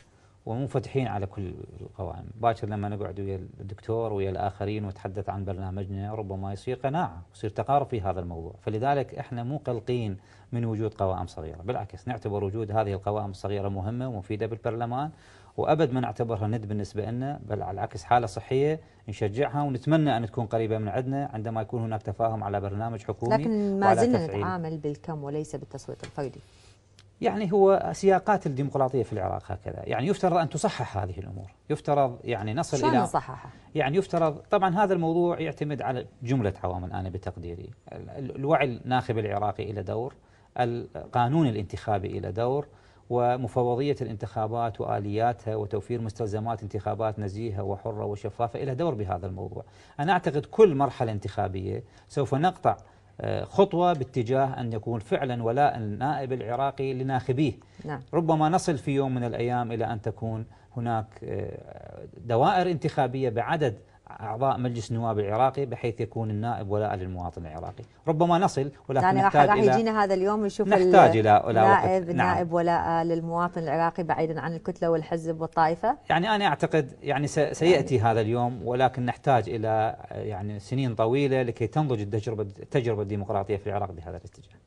ومنفتحين على كل القوائم باكر لما نقعد ويا الدكتور ويا الاخرين ونتحدث عن برنامجنا ربما يصير قناعه ويصير تقارب في هذا الموضوع فلذلك احنا مو قلقين من وجود قوائم صغيره بالعكس نعتبر وجود هذه القوائم الصغيره مهمه ومفيده بالبرلمان وابد ما نعتبرها ند بالنسبه لنا بل على العكس حاله صحيه نشجعها ونتمنى ان تكون قريبه من عندنا عندما يكون هناك تفاهم على برنامج حكومي لكن ما زلنا نتعامل بالكم وليس بالتصويت الفردي يعني هو سياقات الديمقراطيه في العراق هكذا يعني يفترض ان تصحح هذه الامور يفترض يعني نصل الى نصححها يعني يفترض طبعا هذا الموضوع يعتمد على جمله عوامل انا بتقديري الوعي الناخب العراقي الى دور القانون الانتخابي الى دور ومفوضية الانتخابات وآلياتها وتوفير مستلزمات انتخابات نزيهة وحرة وشفافة إلى دور بهذا الموضوع أنا أعتقد كل مرحلة انتخابية سوف نقطع آه، خطوة باتجاه أن يكون فعلا ولاء النائب العراقي لناخبيه نعم. ربما نصل في يوم من الأيام إلى أن تكون هناك آه، دوائر انتخابية بعدد أعضاء مجلس النواب العراقي بحيث يكون النائب ولاء للمواطن العراقي ربما نصل ولكن يعني نحتاج راح يجينا هذا اليوم نشوف نحتاج إلى نائب نعم. نائب ولاء للمواطن العراقي بعيدا عن الكتلة والحزب والطائفة يعني أنا أعتقد يعني سيأتي يعني. هذا اليوم ولكن نحتاج إلى يعني سنين طويلة لكي تنضج التجربة التجربة الديمقراطية في العراق بهذا الاتجاه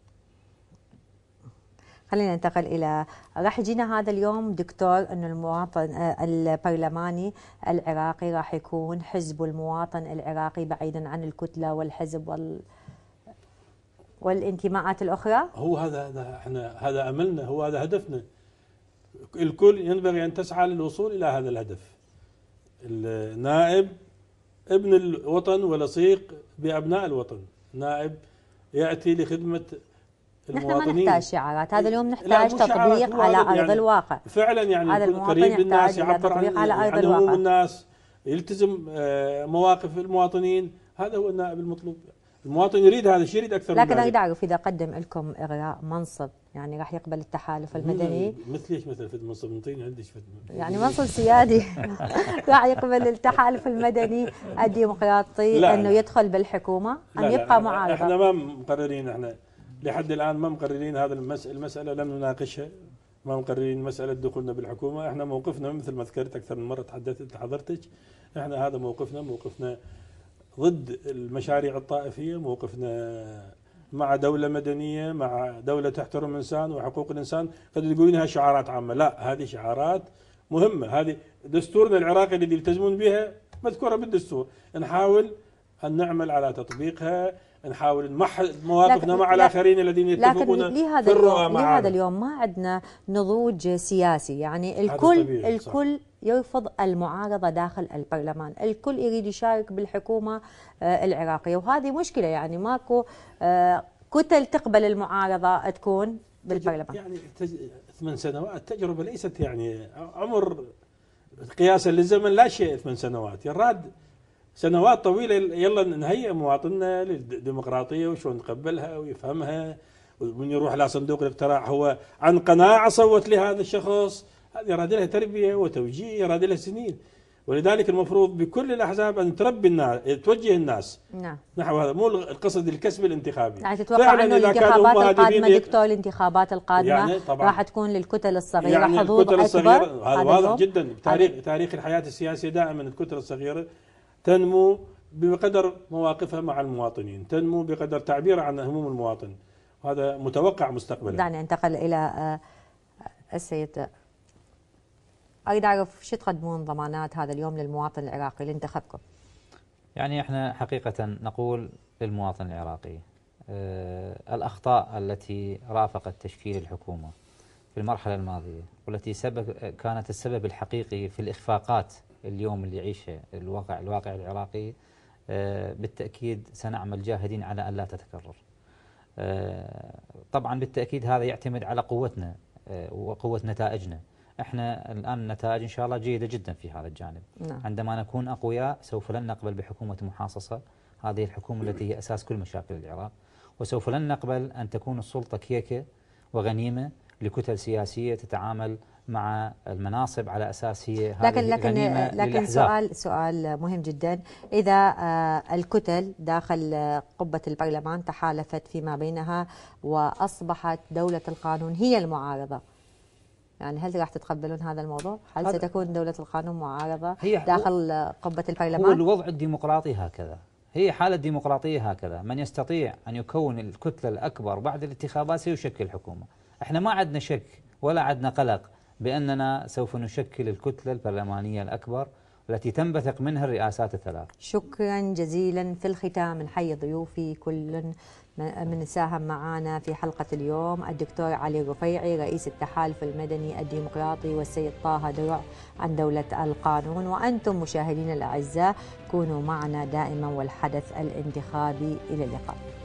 خلينا ننتقل الى راح يجينا هذا اليوم دكتور انه المواطن آه، البرلماني العراقي راح يكون حزب المواطن العراقي بعيدا عن الكتله والحزب وال والانتماءات الاخرى؟ هو هذا هذا احنا هذا املنا هو هذا هدفنا الكل ينبغي ان تسعى للوصول الى هذا الهدف. النائب ابن الوطن ولصيق بابناء الوطن، نائب ياتي لخدمه نحن ما نحتاج شعارات هذا إيه. اليوم نحتاج تطبيق على أرض يعني الواقع فعلا يعني هذا قريب الناس يعبر عن, على أرض عن الواقع. الناس يلتزم آه، مواقف المواطنين هذا هو النائب المطلوب المواطن يريد هذا الشيء يريد اكثر لكن اريد اعرف اذا قدم لكم اغراء منصب يعني راح يقبل التحالف المدني مثل ايش مثل في منصب نعطيني عندك يعني منصب سيادي راح يقبل التحالف المدني الديمقراطي انه يدخل بالحكومه ام يبقى معارضه احنا ما مقررين احنا لحد الآن ما مقررين هذا المسألة لم نناقشها ما مقررين مسألة دخولنا بالحكومة احنا موقفنا مثل ما ذكرت أكثر من مرة تحدثت حضرتك احنا هذا موقفنا موقفنا ضد المشاريع الطائفية موقفنا مع دولة مدنية مع دولة تحترم الإنسان وحقوق الإنسان قد تقولينها شعارات عامة لا هذه شعارات مهمة هذه دستورنا العراقي الذي يلتزمون بها مذكورة بالدستور نحاول أن نعمل على تطبيقها نحاول نمحل مواقفنا مع الاخرين الذين يتفقون في الرؤى مع لهذا اليوم ما عندنا نضوج سياسي يعني الكل الكل صح. يرفض المعارضة داخل البرلمان الكل يريد يشارك بالحكومة آه، العراقية وهذه مشكلة يعني ماكو آه، كتل تقبل المعارضة تكون بالبرلمان يعني ثمان سنوات تجربة ليست يعني آه، عمر قياسا للزمن لا شيء ثمان سنوات يراد يعني سنوات طويلة يلا نهيئ مواطننا للديمقراطية وشلون نقبلها ويفهمها ومن يروح على صندوق الاقتراع هو عن قناعة صوت لهذا الشخص هذه يراد لها تربية وتوجيه يراد لها سنين ولذلك المفروض بكل الأحزاب أن تربي الناس توجه الناس نعم نحو هذا مو القصد الكسب الانتخابي يعني تتوقع أن الانتخابات القادمة دكتور الانتخابات القادمة يعني طبعا راح تكون للكتل الصغيرة يعني حظوظ الكتل الصغيرة هذا واضح جدا بتاريخ تاريخ الحياة السياسية دائما الكتل الصغيرة تنمو بقدر مواقفها مع المواطنين تنمو بقدر تعبير عن هموم المواطن وهذا متوقع مستقبلا دعني انتقل إلى آه، السيد اريد آه، اعرف شو تقدمون ضمانات هذا اليوم للمواطن العراقي اللي انتخبكم؟ يعني احنا حقيقه نقول للمواطن العراقي آه، الاخطاء التي رافقت تشكيل الحكومه في المرحله الماضيه والتي سبب كانت السبب الحقيقي في الاخفاقات اليوم اللي يعيشه الواقع الواقع العراقي آه، بالتأكيد سنعمل جاهدين على أن لا تتكرر آه، طبعا بالتأكيد هذا يعتمد على قوتنا آه، وقوة نتائجنا احنا الآن نتائج إن شاء الله جيدة جدا في هذا الجانب نعم. عندما نكون أقوياء سوف لن نقبل بحكومة محاصصة هذه الحكومة التي هي أساس كل مشاكل العراق وسوف لن نقبل أن تكون السلطة كيكة وغنيمة لكتل سياسية تتعامل مع المناصب على اساس هي هذه لكن لكن لكن سؤال سؤال مهم جدا اذا آه، الكتل داخل آه، قبه البرلمان تحالفت فيما بينها واصبحت دوله القانون هي المعارضه يعني هل راح تتقبلون هذا الموضوع؟ هل ستكون دولة القانون معارضة هي داخل آه، قبة البرلمان؟ هو الوضع الديمقراطي هكذا هي حالة ديمقراطية هكذا من يستطيع أن يكون الكتلة الأكبر بعد الانتخابات سيشكل حكومة احنا ما عندنا شك ولا عندنا قلق بأننا سوف نشكل الكتلة البرلمانية الأكبر التي تنبثق منها الرئاسات الثلاث شكرا جزيلا في الختام نحيي ضيوفي كل من ساهم معنا في حلقة اليوم الدكتور علي الرفيعي رئيس التحالف المدني الديمقراطي والسيد طه درع عن دولة القانون وأنتم مشاهدين الأعزاء كونوا معنا دائما والحدث الانتخابي إلى اللقاء